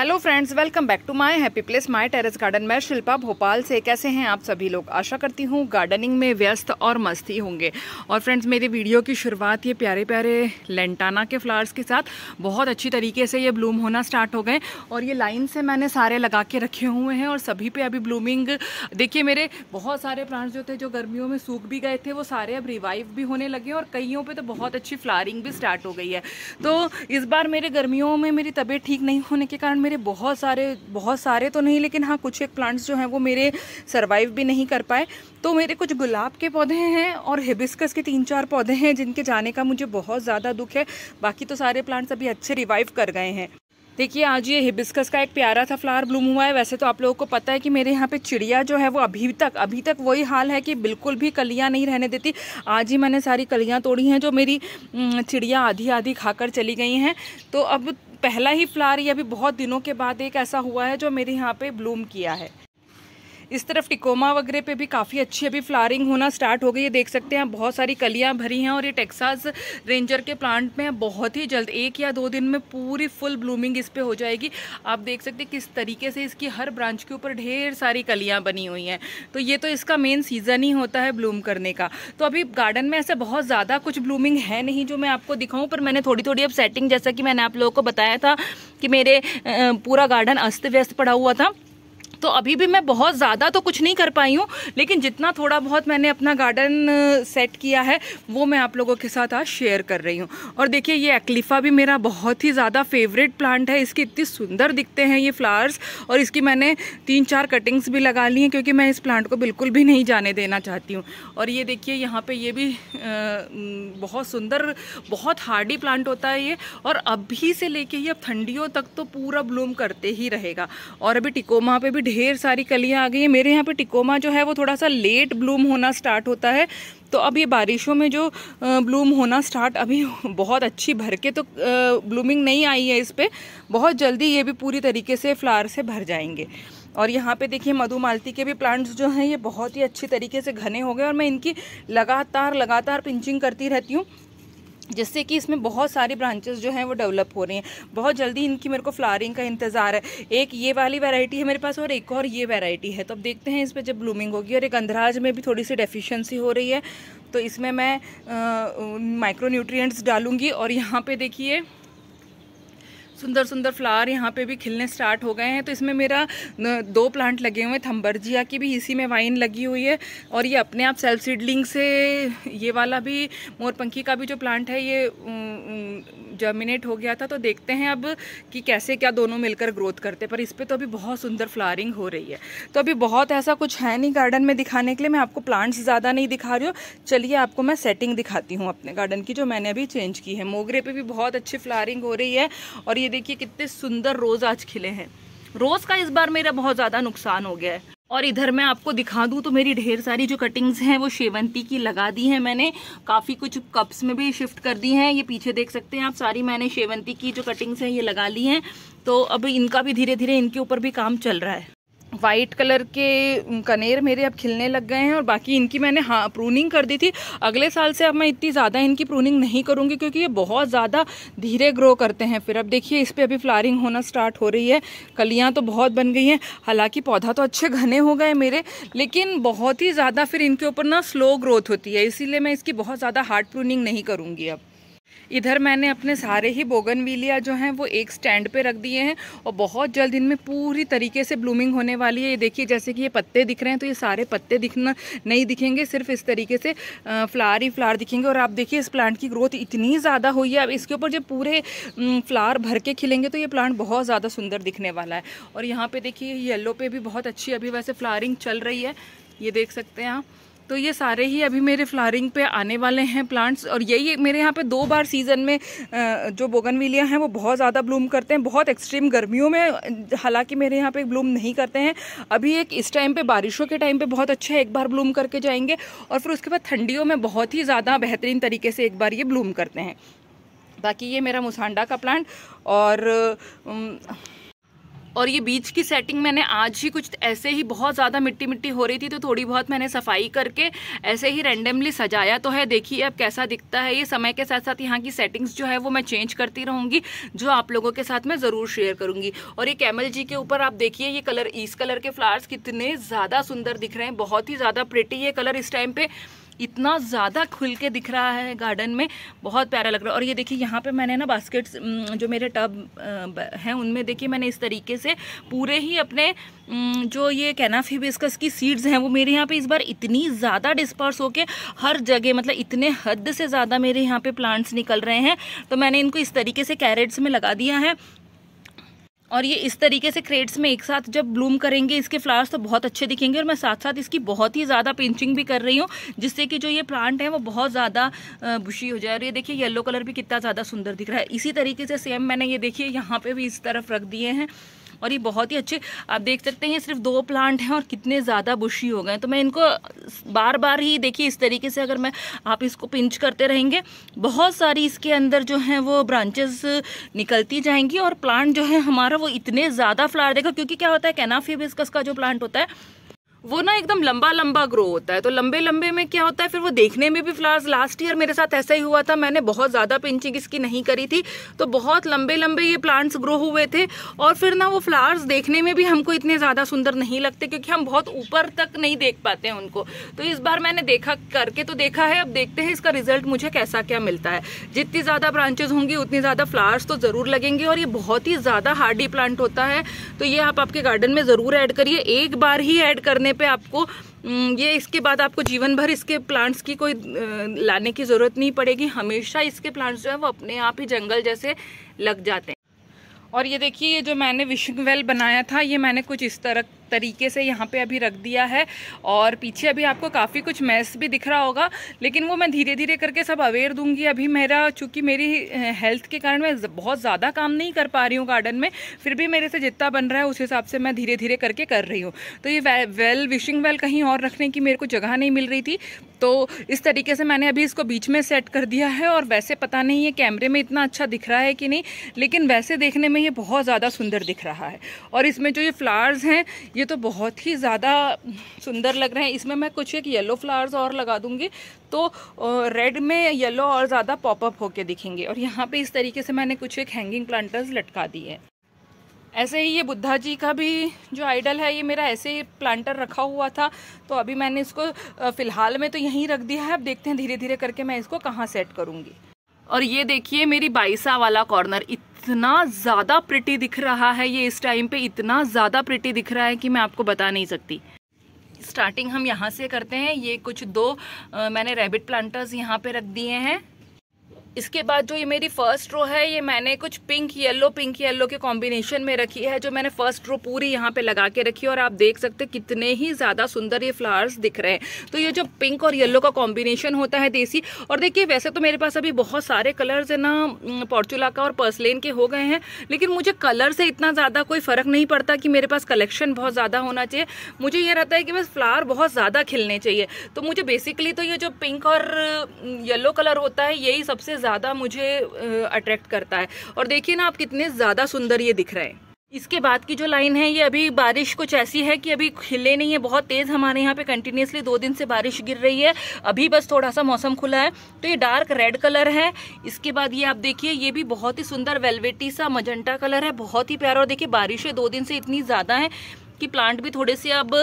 hello friends welcome back to my happy place my terrace garden मैं शिल्पा भोपाल से कैसे हैं आप सभी लोग आशा करती हूँ गार्डनिंग में व्यस्त और मस्ती होंगे और फ्रेंड्स मेरी वीडियो की शुरुआत ये प्यारे प्यारे लेंटाना के फ्लावर्स के साथ बहुत अच्छी तरीके से ये ब्लूम होना स्टार्ट हो गए और ये लाइन से मैंने सारे लगा के रखे हुए हैं और सभी पे अभी ब्लूमिंग देखिए मेरे बहुत सारे प्लांट्स जो थे जो गर्मियों में सूख भी गए थे वो सारे अब रिवाइव भी होने लगे और कईयों पर तो बहुत अच्छी फ्लारिंग भी स्टार्ट हो गई है तो इस बार मेरे गर्मियों में मेरी तबीयत ठीक नहीं होने के कारण मेरे बहुत सारे बहुत सारे तो नहीं लेकिन हाँ कुछ एक प्लांट्स जो हैं वो मेरे सर्वाइव भी नहीं कर पाए तो मेरे कुछ गुलाब के पौधे हैं और हिबिस्कस के तीन चार पौधे हैं जिनके जाने का मुझे बहुत ज़्यादा दुख है बाकी तो सारे प्लांट्स अभी अच्छे रिवाइव कर गए हैं देखिए आज ये हिबिस्कस का एक प्यारा सा फ्लावर ब्लूम हुआ है वैसे तो आप लोगों को पता है कि मेरे यहाँ पे चिड़िया जो है वो अभी तक अभी तक वही हाल है कि बिल्कुल भी कलियाँ नहीं रहने देती आज ही मैंने सारी कलियाँ तोड़ी हैं जो मेरी चिड़िया आधी आधी खाकर चली गई हैं तो अब पहला ही फ्लावर ये अभी बहुत दिनों के बाद एक ऐसा हुआ है जो मेरे यहाँ पर ब्लूम किया है इस तरफ टिकोमा वगैरह पे भी काफ़ी अच्छी अभी फ्लारिंग होना स्टार्ट हो गई है देख सकते हैं बहुत सारी कलियाँ भरी हैं और ये टेक्सास रेंजर के प्लांट में बहुत ही जल्द एक या दो दिन में पूरी फुल ब्लूमिंग इस पर हो जाएगी आप देख सकते हैं किस तरीके से इसकी हर ब्रांच के ऊपर ढेर सारी कलियाँ बनी हुई हैं तो ये तो इसका मेन सीज़न ही होता है ब्लूम करने का तो अभी गार्डन में ऐसे बहुत ज़्यादा कुछ ब्लूमिंग है नहीं जो मैं आपको दिखाऊँ पर मैंने थोड़ी थोड़ी अब सेटिंग जैसा कि मैंने आप लोगों को बताया था कि मेरे पूरा गार्डन अस्त व्यस्त पड़ा हुआ था तो अभी भी मैं बहुत ज़्यादा तो कुछ नहीं कर पाई हूँ लेकिन जितना थोड़ा बहुत मैंने अपना गार्डन सेट किया है वो मैं आप लोगों के साथ आज शेयर कर रही हूँ और देखिए ये एक्लिफ़ा भी मेरा बहुत ही ज़्यादा फेवरेट प्लांट है इसके इतनी सुंदर दिखते हैं ये फ्लावर्स और इसकी मैंने तीन चार कटिंग्स भी लगा ली हैं क्योंकि मैं इस प्लांट को बिल्कुल भी नहीं जाने देना चाहती हूँ और ये देखिए यहाँ पर ये भी बहुत सुंदर बहुत हार्डी प्लांट होता है ये और अभी से लेके ही अब ठंडियों तक तो पूरा ब्लूम करते ही रहेगा और अभी टिकोमा पे भी ढेर सारी कलियाँ आ गई हैं मेरे यहाँ पे टिकोमा जो है वो थोड़ा सा लेट ब्लूम होना स्टार्ट होता है तो अब ये बारिशों में जो ब्लूम होना स्टार्ट अभी बहुत अच्छी भर के तो ब्लूमिंग नहीं आई है इस पर बहुत जल्दी ये भी पूरी तरीके से फ्लावर से भर जाएंगे और यहाँ पे देखिए मधुमालती के भी प्लांट्स जो हैं ये बहुत ही अच्छी तरीके से घने हो गए और मैं इनकी लगातार लगातार पिंचिंग करती रहती हूँ जिससे कि इसमें बहुत सारी ब्रांचेस जो हैं वो डेवलप हो रही हैं बहुत जल्दी इनकी मेरे को फ्लारिंग का इंतज़ार है एक ये वाली वैरायटी है मेरे पास और एक और ये वैरायटी है तो अब देखते हैं इस पर जब ब्लूमिंग होगी और एक अंधराज में भी थोड़ी सी डेफिशिएंसी हो रही है तो इसमें मैं माइक्रो न्यूट्रियट्स डालूंगी और यहाँ पर देखिए सुंदर सुंदर फ्लावर यहाँ पे भी खिलने स्टार्ट हो गए हैं तो इसमें मेरा दो प्लांट लगे हुए हैं थम्बरजिया की भी इसी में वाइन लगी हुई है और ये अपने आप सेल्फ सीडलिंग से ये वाला भी मोरपंखी का भी जो प्लांट है ये जर्मिनेट हो गया था तो देखते हैं अब कि कैसे क्या दोनों मिलकर ग्रोथ करते पर इस पर तो अभी बहुत सुंदर फ्लारिंग हो रही है तो अभी बहुत ऐसा कुछ है नहीं गार्डन में दिखाने के लिए मैं आपको प्लांट्स ज़्यादा नहीं दिखा रही हूँ चलिए आपको मैं सेटिंग दिखाती हूँ अपने गार्डन की जो मैंने अभी चेंज की है मोगरे पर भी बहुत अच्छी फ्लारिंग हो रही है और ये देखिए कितने सुंदर रोज़ आज खिले हैं रोज़ का इस बार मेरा बहुत ज़्यादा नुकसान हो गया है और इधर मैं आपको दिखा दूं तो मेरी ढेर सारी जो कटिंग्स हैं वो शेवंती की लगा दी है मैंने काफ़ी कुछ कप्स में भी शिफ्ट कर दी हैं ये पीछे देख सकते हैं आप सारी मैंने शेवंती की जो कटिंग्स हैं ये लगा ली हैं तो अब इनका भी धीरे धीरे इनके ऊपर भी काम चल रहा है वाइट कलर के कनेर मेरे अब खिलने लग गए हैं और बाकी इनकी मैंने हाँ प्रूनिंग कर दी थी अगले साल से अब मैं इतनी ज़्यादा इनकी प्रूनिंग नहीं करूँगी क्योंकि ये बहुत ज़्यादा धीरे ग्रो करते हैं फिर अब देखिए इस पर अभी फ्लारिंग होना स्टार्ट हो रही है कलियाँ तो बहुत बन गई हैं हालाँकि पौधा तो अच्छे घने हो गए मेरे लेकिन बहुत ही ज़्यादा फिर इनके ऊपर ना स्लो ग्रोथ होती है इसीलिए मैं इसकी बहुत ज़्यादा हार्ड प्रूनिंग नहीं करूँगी अब इधर मैंने अपने सारे ही बोगनविलिया जो हैं वो एक स्टैंड पे रख दिए हैं और बहुत जल्द इनमें पूरी तरीके से ब्लूमिंग होने वाली है ये देखिए जैसे कि ये पत्ते दिख रहे हैं तो ये सारे पत्ते दिखना नहीं दिखेंगे सिर्फ इस तरीके से फ्लार ही फ्लार दिखेंगे और आप देखिए इस प्लांट की ग्रोथ इतनी ज़्यादा हुई है अब इसके ऊपर जब पूरे फ्लार भर के खिलेंगे तो ये प्लांट बहुत ज़्यादा सुंदर दिखने वाला है और यहाँ पर देखिए येल्लो पे भी बहुत अच्छी अभी वैसे फ्लारिंग चल रही है ये देख सकते हैं आप तो ये सारे ही अभी मेरे फ्लारिंग पे आने वाले हैं प्लांट्स और यही मेरे यहाँ पे दो बार सीज़न में जो बोगनविलिया हैं वो बहुत ज़्यादा ब्लूम करते हैं बहुत एक्सट्रीम गर्मियों में हालांकि मेरे यहाँ पे ब्लूम नहीं करते हैं अभी एक इस टाइम पे बारिशों के टाइम पे बहुत अच्छा एक बार ब्लूम करके जाएंगे और फिर उसके बाद ठंडियों में बहुत ही ज़्यादा बेहतरीन तरीके से एक बार ये ब्लूम करते हैं बाकी ये मेरा मुसांडा का प्लांट और और ये बीच की सेटिंग मैंने आज ही कुछ ऐसे ही बहुत ज़्यादा मिट्टी मिट्टी हो रही थी तो थोड़ी बहुत मैंने सफाई करके ऐसे ही रेंडमली सजाया तो है देखिए अब कैसा दिखता है ये समय के साथ साथ यहाँ की सेटिंग्स जो है वो मैं चेंज करती रहूँगी जो आप लोगों के साथ मैं ज़रूर शेयर करूँगी और ये कैमल जी के ऊपर आप देखिए ये कलर इस कलर के फ्लावर्स कितने ज़्यादा सुंदर दिख रहे हैं बहुत ही ज़्यादा प्रिटी ये कलर इस टाइम पर इतना ज़्यादा खुल के दिख रहा है गार्डन में बहुत प्यारा लग रहा है और ये देखिए यहाँ पे मैंने ना बास्केट्स जो मेरे टब हैं उनमें देखिए मैंने इस तरीके से पूरे ही अपने जो ये कैना फिबिस्कस की सीड्स हैं वो मेरे यहाँ पे इस बार इतनी ज़्यादा डिस्पर्स होके हर जगह मतलब इतने हद से ज़्यादा मेरे यहाँ पे प्लांट्स निकल रहे हैं तो मैंने इनको इस तरीके से कैरेट्स में लगा दिया है और ये इस तरीके से क्रेट्स में एक साथ जब ब्लूम करेंगे इसके फ्लावर्स तो बहुत अच्छे दिखेंगे और मैं साथ साथ इसकी बहुत ही ज़्यादा पिंचिंग भी कर रही हूँ जिससे कि जो ये प्लांट है वो बहुत ज़्यादा बुशी हो जाए और ये देखिए येलो कलर भी कितना ज़्यादा सुंदर दिख रहा है इसी तरीके से सेम मैंने ये देखिए यहाँ पर भी इस तरफ रख दिए हैं और ये बहुत ही अच्छे आप देख सकते हैं सिर्फ दो प्लांट हैं और कितने ज़्यादा बुशी हो गए तो मैं इनको बार बार ही देखिए इस तरीके से अगर मैं आप इसको पिंच करते रहेंगे बहुत सारी इसके अंदर जो हैं वो ब्रांचेस निकलती जाएंगी और प्लांट जो है हमारा वो इतने ज़्यादा फ्लावर देगा क्योंकि क्या होता है कैनाफेबिस्कस का जो प्लांट होता है वो ना एकदम लंबा लंबा ग्रो होता है तो लंबे लंबे में क्या होता है फिर वो देखने में भी फ्लावर्स लास्ट ईयर मेरे साथ ऐसा ही हुआ था मैंने बहुत ज़्यादा पिंचिंग इसकी नहीं करी थी तो बहुत लंबे लंबे ये प्लांट्स ग्रो हुए थे और फिर ना वो फ्लावर्स देखने में भी हमको इतने ज़्यादा सुंदर नहीं लगते क्योंकि हम बहुत ऊपर तक नहीं देख पाते हैं उनको तो इस बार मैंने देखा करके तो देखा है अब देखते हैं इसका रिजल्ट मुझे कैसा क्या मिलता है जितनी ज़्यादा ब्रांचेज होंगी उतनी ज़्यादा फ्लावर्स तो ज़रूर लगेंगे और ये बहुत ही ज़्यादा हार्डी प्लांट होता है तो ये आपके गार्डन में ज़रूर ऐड करिए एक बार ही ऐड करने करने पे आपको ये इसके बाद आपको जीवन भर इसके प्लांट्स की कोई लाने की ज़रूरत नहीं पड़ेगी हमेशा इसके प्लांट्स जो है वो अपने आप ही जंगल जैसे लग जाते हैं और ये देखिए ये जो मैंने विशिंग वेल बनाया था ये मैंने कुछ इस तरह तरीके से यहाँ पे अभी रख दिया है और पीछे अभी आपको काफ़ी कुछ मैस भी दिख रहा होगा लेकिन वो मैं धीरे धीरे करके सब अवेयर दूंगी अभी मेरा चूँकि मेरी हेल्थ के कारण मैं बहुत ज़्यादा काम नहीं कर पा रही हूँ गार्डन में फिर भी मेरे से जितना बन रहा है उस हिसाब से मैं धीरे धीरे करके कर रही हूँ तो ये वे, वेल विशिंग वेल कहीं और रखने की मेरे को जगह नहीं मिल रही थी तो इस तरीके से मैंने अभी इसको बीच में सेट कर दिया है और वैसे पता नहीं ये कैमरे में इतना अच्छा दिख रहा है कि नहीं लेकिन वैसे देखने में ये बहुत ज़्यादा सुंदर दिख रहा है और इसमें जो ये फ्लावर्स हैं ये तो बहुत ही ज़्यादा सुंदर लग रहे हैं इसमें मैं कुछ एक येलो फ्लावर्स और लगा दूँगी तो रेड में येलो और ज़्यादा पॉपअप होके दिखेंगे और यहाँ पे इस तरीके से मैंने कुछ एक हैंगिंग प्लांटर्स लटका दिए हैं ऐसे ही ये बुद्धा जी का भी जो आइडल है ये मेरा ऐसे ही प्लांटर रखा हुआ था तो अभी मैंने इसको फ़िलहाल में तो यहीं रख दिया है अब देखते हैं धीरे धीरे करके मैं इसको कहाँ सेट करूँगी और ये देखिए मेरी बाईसा वाला कॉर्नर इतना ज़्यादा प्रिटी दिख रहा है ये इस टाइम पे इतना ज़्यादा प्रिटी दिख रहा है कि मैं आपको बता नहीं सकती स्टार्टिंग हम यहाँ से करते हैं ये कुछ दो आ, मैंने रैबिट प्लांटर्स यहाँ पे रख दिए हैं इसके बाद जो ये मेरी फर्स्ट रो है ये मैंने कुछ पिंक येलो पिंक येलो के कॉम्बिनेशन में रखी है जो मैंने फर्स्ट रो पूरी यहाँ पे लगा के रखी है और आप देख सकते हैं कितने ही ज़्यादा सुंदर ये फ्लावर्स दिख रहे हैं तो ये जो पिंक और येलो का कॉम्बिनेशन होता है देसी और देखिए वैसे तो मेरे पास अभी बहुत सारे कलर्स है ना पॉर्चुला का और पर्सलेन के हो गए हैं लेकिन मुझे कलर से इतना ज़्यादा कोई फ़र्क नहीं पड़ता कि मेरे पास कलेक्शन बहुत ज़्यादा होना चाहिए मुझे ये रहता है कि बस फ्लावर बहुत ज़्यादा खिलने चाहिए तो मुझे बेसिकली तो ये जो पिंक और येलो कलर होता है यही सबसे ज़्यादा मुझे अट्रैक्ट करता है और देखिए ना आप कितने ज़्यादा सुंदर ये दिख रहे हैं इसके बाद की जो लाइन है ये अभी बारिश कुछ ऐसी है कि अभी खिले नहीं है बहुत तेज़ हमारे यहाँ पे कंटिन्यूसली दो दिन से बारिश गिर रही है अभी बस थोड़ा सा मौसम खुला है तो ये डार्क रेड कलर है इसके बाद ये आप देखिए ये भी बहुत ही सुंदर वेलवेटी सा मजंटा कलर है बहुत ही प्यारा और देखिए बारिशें दो दिन से इतनी ज़्यादा है कि प्लांट भी थोड़े से अब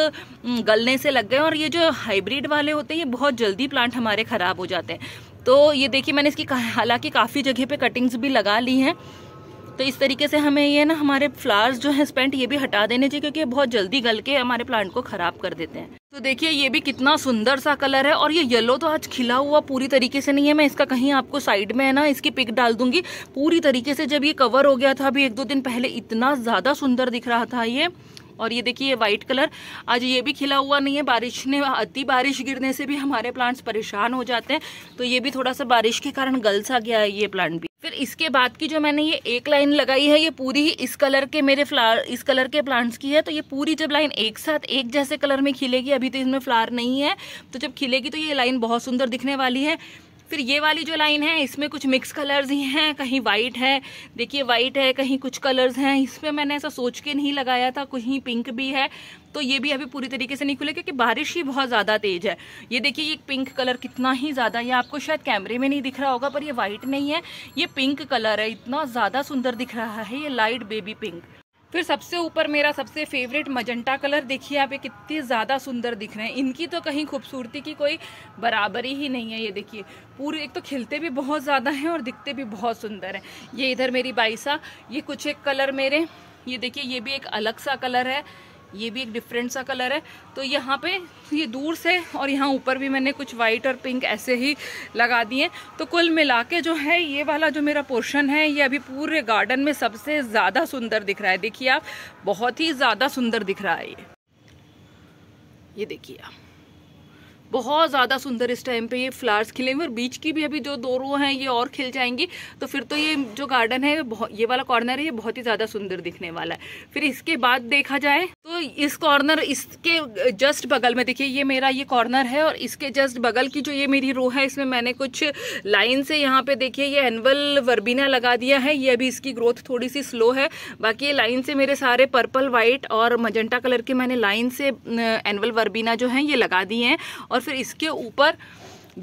गलने से लग गए और ये जो हाइब्रिड वाले होते हैं ये बहुत जल्दी प्लांट हमारे ख़राब हो जाते हैं तो ये देखिए मैंने इसकी हालांकि काफ़ी जगह पे कटिंग्स भी लगा ली हैं तो इस तरीके से हमें ये ना हमारे फ्लावर्स जो हैं स्पेंट ये भी हटा देने चाहिए क्योंकि ये बहुत जल्दी गल के हमारे प्लांट को ख़राब कर देते हैं तो देखिए ये भी कितना सुंदर सा कलर है और ये येलो तो आज खिला हुआ पूरी तरीके से नहीं है मैं इसका कहीं आपको साइड में है ना इसकी पिक डाल दूंगी पूरी तरीके से जब ये कवर हो गया था अभी एक दो दिन पहले इतना ज़्यादा सुंदर दिख रहा था ये और ये देखिए ये वाइट कलर आज ये भी खिला हुआ नहीं है बारिश ने अति बारिश गिरने से भी हमारे प्लांट्स परेशान हो जाते हैं तो ये भी थोड़ा सा बारिश के कारण गल सा गया है ये प्लांट भी फिर इसके बाद की जो मैंने ये एक लाइन लगाई है ये पूरी ही इस कलर के मेरे फ्लावर इस कलर के प्लांट्स की है तो ये पूरी जब लाइन एक साथ एक जैसे कलर में खिलेगी अभी तो इसमें फ्लावर नहीं है तो जब खिलेगी तो ये लाइन बहुत सुंदर दिखने वाली है फिर ये वाली जो लाइन है इसमें कुछ मिक्स कलर्स ही हैं कहीं वाइट है देखिए वाइट है कहीं कुछ कलर्स हैं इसमें मैंने ऐसा सोच के नहीं लगाया था कहीं पिंक भी है तो ये भी अभी पूरी तरीके से नहीं खुले क्योंकि बारिश ही बहुत ज़्यादा तेज़ है ये देखिए ये पिंक कलर कितना ही ज़्यादा ये आपको शायद कैमरे में नहीं दिख रहा होगा पर ये वाइट नहीं है ये पिंक कलर है इतना ज़्यादा सुंदर दिख रहा है ये लाइट बेबी पिंक फिर सबसे ऊपर मेरा सबसे फेवरेट मजंटा कलर देखिए आप ये कितने ज़्यादा सुंदर दिख रहे हैं इनकी तो कहीं खूबसूरती की कोई बराबरी ही नहीं है ये देखिए पूरे एक तो खिलते भी बहुत ज़्यादा हैं और दिखते भी बहुत सुंदर हैं ये इधर मेरी बाइसा ये कुछ एक कलर मेरे ये देखिए ये भी एक अलग सा कलर है ये भी एक डिफरेंट सा कलर है तो यहाँ पे ये दूर से और यहाँ ऊपर भी मैंने कुछ वाइट और पिंक ऐसे ही लगा दिए तो कुल मिला के जो है ये वाला जो मेरा पोर्शन है ये अभी पूरे गार्डन में सबसे ज़्यादा सुंदर दिख रहा है देखिए आप बहुत ही ज़्यादा सुंदर दिख रहा है ये ये देखिए आप बहुत ज़्यादा सुंदर इस टाइम पे ये फ्लावर्स खिले हुए और बीच की भी अभी जो दो रो हैं ये और खिल जाएंगी तो फिर तो ये जो गार्डन है ये वाला कॉर्नर है ये बहुत ही ज़्यादा सुंदर दिखने वाला है फिर इसके बाद देखा जाए तो इस कॉर्नर इसके जस्ट बगल में देखिए ये मेरा ये कॉर्नर है और इसके जस्ट बगल की जो ये मेरी रो है इसमें मैंने कुछ लाइन से यहाँ पे देखिए ये एनवल वर्बीना लगा दिया है ये अभी इसकी ग्रोथ थोड़ी सी स्लो है बाकी ये लाइन से मेरे सारे पर्पल वाइट और मजेंटा कलर के मैंने लाइन से एनवल वर्बीना जो है ये लगा दिए हैं और और फिर इसके ऊपर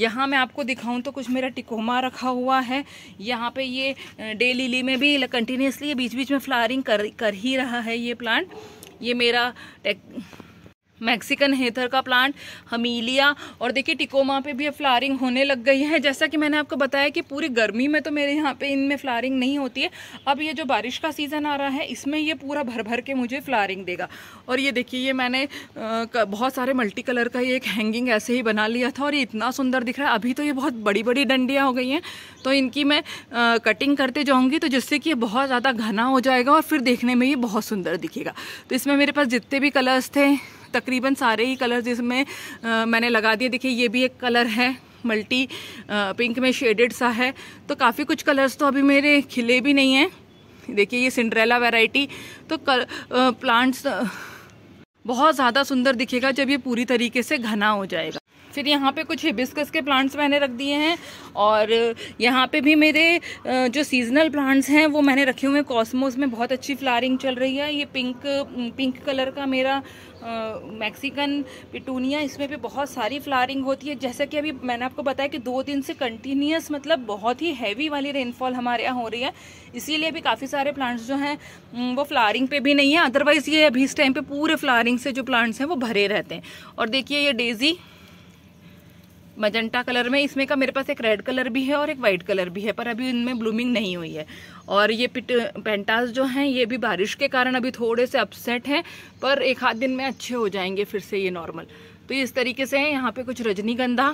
यहाँ मैं आपको दिखाऊं तो कुछ मेरा टिकोमा रखा हुआ है यहाँ पे ये डे लिली में भी कंटिन्यूसली बीच बीच में फ्लारिंग कर कर ही रहा है ये प्लांट ये मेरा मैक्सिकन हेथर का प्लांट हमीलिया और देखिए टिकोमा पे भी फ्लारिंग होने लग गई है जैसा कि मैंने आपको बताया कि पूरी गर्मी में तो मेरे यहाँ पे इनमें फ्लारिंग नहीं होती है अब ये जो बारिश का सीज़न आ रहा है इसमें ये पूरा भर भर के मुझे फ्लारिंग देगा और ये देखिए ये मैंने बहुत सारे मल्टी कलर का ये एक हैंगिंग ऐसे ही बना लिया था और ये इतना सुंदर दिख रहा है अभी तो ये बहुत बड़ी बड़ी डंडियाँ हो गई हैं तो इनकी मैं कटिंग करते जाऊँगी तो जिससे कि ये बहुत ज़्यादा घना हो जाएगा और फिर देखने में ये बहुत सुंदर दिखेगा तो इसमें मेरे पास जितने भी कलर्स थे तकरीबन सारे ही कलर्स इसमें मैंने लगा दिए देखिए ये भी एक कलर है मल्टी पिंक में शेडेड सा है तो काफ़ी कुछ कलर्स तो अभी मेरे खिले भी नहीं हैं देखिए ये सिंड्रेला वैरायटी तो कल, आ, प्लांट्स बहुत ज़्यादा सुंदर दिखेगा जब ये पूरी तरीके से घना हो जाएगा फिर यहाँ पे कुछ हिबिस्कस के प्लांट्स मैंने रख दिए हैं और यहाँ पे भी मेरे जो सीजनल प्लांट्स हैं वो मैंने रखे हुए हैं कॉस्मोस में बहुत अच्छी फ्लारिंग चल रही है ये पिंक पिंक कलर का मेरा मैक्सिकन पिटूनिया इसमें भी बहुत सारी फ्लारिंग होती है जैसा कि अभी मैंने आपको बताया कि दो दिन से कंटिन्यूस मतलब बहुत ही हैवी वाली रेनफॉल हमारे यहाँ हो रही है इसीलिए भी काफ़ी सारे प्लांट्स जो हैं वो फ्लारिंग पे भी नहीं है अदरवाइज़ ये अभी इस टाइम पे पूरे फ्लारिंग से जो प्लांट्स हैं वो भरे रहते हैं और देखिए ये डेज़ी मजंटा कलर में इसमें का मेरे पास एक रेड कलर भी है और एक वाइट कलर भी है पर अभी इनमें ब्लूमिंग नहीं हुई है और ये पिट पेंटास जो हैं ये भी बारिश के कारण अभी थोड़े से अपसेट हैं पर एक आध दिन में अच्छे हो जाएंगे फिर से ये नॉर्मल तो इस तरीके से है यहाँ पे कुछ रजनीगंधा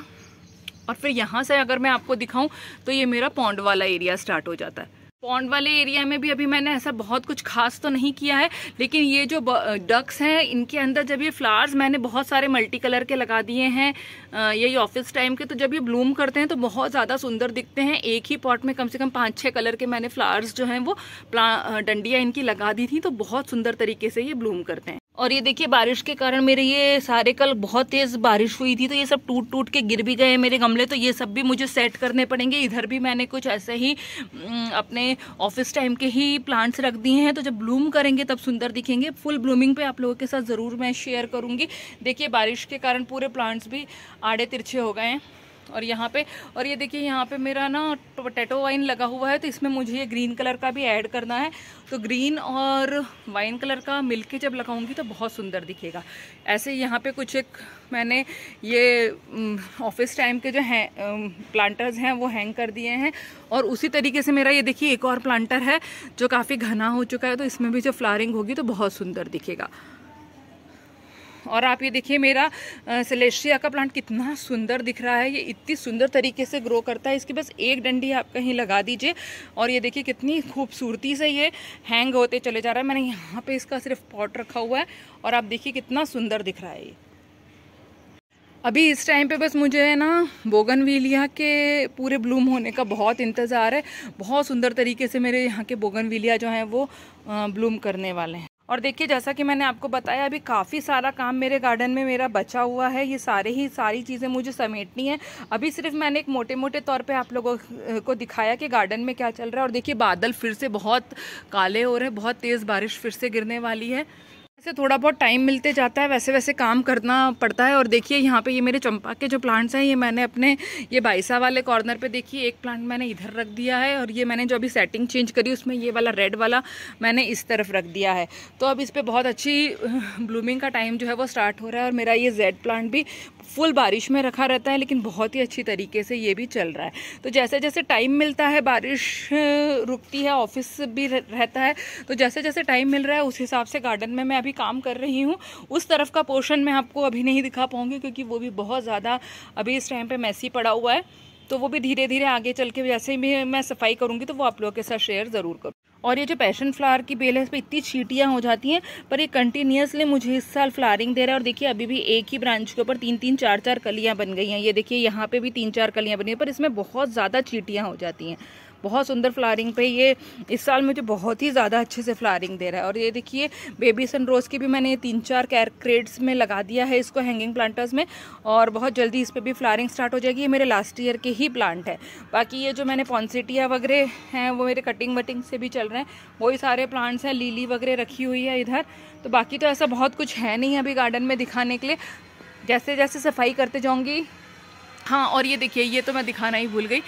और फिर यहाँ से अगर मैं आपको दिखाऊँ तो ये मेरा पौंड वाला एरिया स्टार्ट हो जाता है पॉन्ड वाले एरिया में भी अभी मैंने ऐसा बहुत कुछ खास तो नहीं किया है लेकिन ये जो डक्स हैं इनके अंदर जब ये फ्लावर्स मैंने बहुत सारे मल्टी कलर के लगा दिए हैं यही ऑफिस टाइम के तो जब ये ब्लूम करते हैं तो बहुत ज़्यादा सुंदर दिखते हैं एक ही पॉट में कम से कम पाँच छः कलर के मैंने फ्लावर्स जो हैं वो डंडियाँ इनकी लगा दी थी तो बहुत सुंदर तरीके से ये ब्लूम करते हैं और ये देखिए बारिश के कारण मेरे ये सारे कल बहुत तेज़ बारिश हुई थी तो ये सब टूट टूट के गिर भी गए मेरे गमले तो ये सब भी मुझे सेट करने पड़ेंगे इधर भी मैंने कुछ ऐसे ही अपने ऑफिस टाइम के ही प्लांट्स रख दिए हैं तो जब ब्लूम करेंगे तब सुंदर दिखेंगे फुल ब्लूमिंग पे आप लोगों के साथ ज़रूर मैं शेयर करूंगी देखिए बारिश के कारण पूरे प्लांट्स भी आड़े तिरछे हो गए हैं और यहाँ पे और ये देखिए यहाँ पे मेरा ना पोटैटो वाइन लगा हुआ है तो इसमें मुझे ये ग्रीन कलर का भी ऐड करना है तो ग्रीन और वाइन कलर का मिलके जब लगाऊंगी तो बहुत सुंदर दिखेगा ऐसे यहाँ पे कुछ एक मैंने ये ऑफिस टाइम के जो हैं प्लांटर्स हैं वो हैंग कर दिए हैं और उसी तरीके से मेरा ये देखिए एक और प्लांटर है जो काफ़ी घना हो चुका है तो इसमें भी जो फ्लारिंग होगी तो बहुत सुंदर दिखेगा और आप ये देखिए मेरा सलेशिया का प्लांट कितना सुंदर दिख रहा है ये इतनी सुंदर तरीके से ग्रो करता है इसकी बस एक डंडी आप कहीं लगा दीजिए और ये देखिए कितनी खूबसूरती से ये हैंग होते चले जा रहा है मैंने यहाँ पर इसका सिर्फ पॉट रखा हुआ है और आप देखिए कितना सुंदर दिख रहा है ये अभी इस टाइम पे बस मुझे है ना बोगनविलिया के पूरे ब्लूम होने का बहुत इंतज़ार है बहुत सुंदर तरीके से मेरे यहाँ के बोगनविलिया जो हैं वो ब्लूम करने वाले हैं और देखिए जैसा कि मैंने आपको बताया अभी काफ़ी सारा काम मेरे गार्डन में मेरा बचा हुआ है ये सारे ही सारी चीज़ें मुझे समेटनी है अभी सिर्फ मैंने एक मोटे मोटे तौर पे आप लोगों को दिखाया कि गार्डन में क्या चल रहा है और देखिए बादल फिर से बहुत काले हो रहे हैं बहुत तेज़ बारिश फिर से गिरने वाली है वैसे थोड़ा बहुत टाइम मिलते जाता है वैसे वैसे काम करना पड़ता है और देखिए यहाँ पे ये मेरे चंपा के जो प्लांट्स हैं ये मैंने अपने ये बाइसा वाले कॉर्नर पे देखिए एक प्लांट मैंने इधर रख दिया है और ये मैंने जो अभी सेटिंग चेंज करी उसमें ये वाला रेड वाला मैंने इस तरफ रख दिया है तो अब इस पर बहुत अच्छी ब्लूमिंग का टाइम जो है वो स्टार्ट हो रहा है और मेरा ये जेड प्लांट भी फुल बारिश में रखा रहता है लेकिन बहुत ही अच्छी तरीके से ये भी चल रहा है तो जैसे जैसे टाइम मिलता है बारिश रुकती है ऑफिस भी रहता है तो जैसे जैसे टाइम मिल रहा है उस हिसाब से गार्डन में मैं अभी काम कर रही हूँ उस तरफ का पोर्शन मैं आपको अभी नहीं दिखा पाऊँगी क्योंकि वो भी बहुत ज़्यादा अभी इस टाइम पर मैसी पड़ा हुआ है तो वो भी धीरे धीरे आगे चल के जैसे ही मैं सफाई करूँगी तो वो आप लोगों के साथ शेयर ज़रूर करूँ और ये जो पैशन फ्लावर की बेल है इस पर इतनी चीटियाँ हो जाती हैं पर ये कंटिन्यूसली मुझे इस साल फ्लारिंग दे रहा है और देखिए अभी भी एक ही ब्रांच के ऊपर तीन तीन चार चार कलियाँ बन गई हैं ये देखिए यहाँ पे भी तीन चार कलियाँ बनी हैं पर इसमें बहुत ज़्यादा चीटियाँ हो जाती हैं बहुत सुंदर फ्लारिंग पे ये इस साल मुझे बहुत ही ज़्यादा अच्छे से फ्लारिंग दे रहा है और ये देखिए बेबी सन रोज़ की भी मैंने तीन चार क्रेड्स में लगा दिया है इसको हैंगिंग प्लांटर्स में और बहुत जल्दी इस पर भी फ्लारिंग स्टार्ट हो जाएगी ये मेरे लास्ट ईयर के ही प्लांट है बाकी ये जो मैंने पॉन्सिटिया वगैरह हैं वो मेरे कटिंग वटिंग से भी चल रहे हैं वही सारे प्लांट्स हैं लीली वगैरह रखी हुई है इधर तो बाकी तो ऐसा बहुत कुछ है नहीं अभी गार्डन में दिखाने के लिए जैसे जैसे सफाई करते जाऊँगी हाँ और ये देखिए ये तो मैं दिखाना ही भूल गई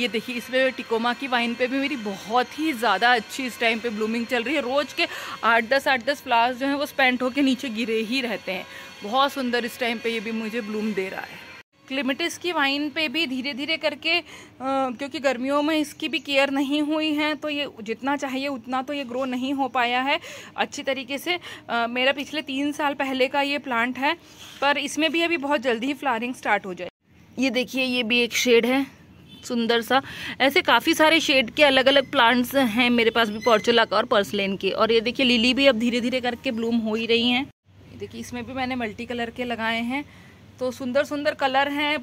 ये देखिए इसमें टिकोमा की वाइन पे भी मेरी बहुत ही ज़्यादा अच्छी इस टाइम पे ब्लूमिंग चल रही है रोज़ के आठ दस आठ दस फ्लावर्स जो हैं वो स्पेंट होकर नीचे गिरे ही रहते हैं बहुत सुंदर इस टाइम पे ये भी मुझे ब्लूम दे रहा है क्लिमिटिस की वाइन पे भी धीरे धीरे करके आ, क्योंकि गर्मियों में इसकी भी केयर नहीं हुई है तो ये जितना चाहिए उतना तो ये ग्रो नहीं हो पाया है अच्छी तरीके से आ, मेरा पिछले तीन साल पहले का ये प्लांट है पर इसमें भी अभी बहुत जल्दी ही फ्लारिंग स्टार्ट हो जाए ये देखिए ये भी एक शेड है सुंदर सा ऐसे काफ़ी सारे शेड के अलग अलग प्लांट्स हैं मेरे पास भी पॉर्चुला का और पर्सलेन के और ये देखिए लिली भी अब धीरे धीरे करके ब्लूम हो ही रही हैं देखिए इसमें भी मैंने मल्टी कलर के लगाए हैं तो सुंदर सुंदर कलर हैं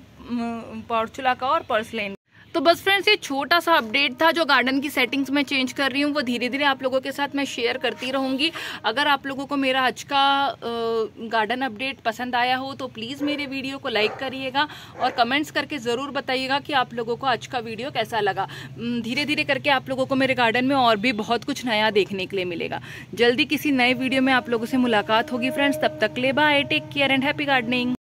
पॉर्चुला का और पर्सलेन तो बस फ्रेंड्स ये छोटा सा अपडेट था जो गार्डन की सेटिंग्स में चेंज कर रही हूँ वो धीरे धीरे आप लोगों के साथ मैं शेयर करती रहूँगी अगर आप लोगों को मेरा आज का गार्डन अपडेट पसंद आया हो तो प्लीज़ मेरे वीडियो को लाइक करिएगा और कमेंट्स करके ज़रूर बताइएगा कि आप लोगों को आज का वीडियो कैसा लगा धीरे धीरे करके आप लोगों को मेरे गार्डन में और भी बहुत कुछ नया देखने के लिए मिलेगा जल्दी किसी नए वीडियो में आप लोगों से मुलाकात होगी फ्रेंड्स तब तक ले bye take care and happy gardening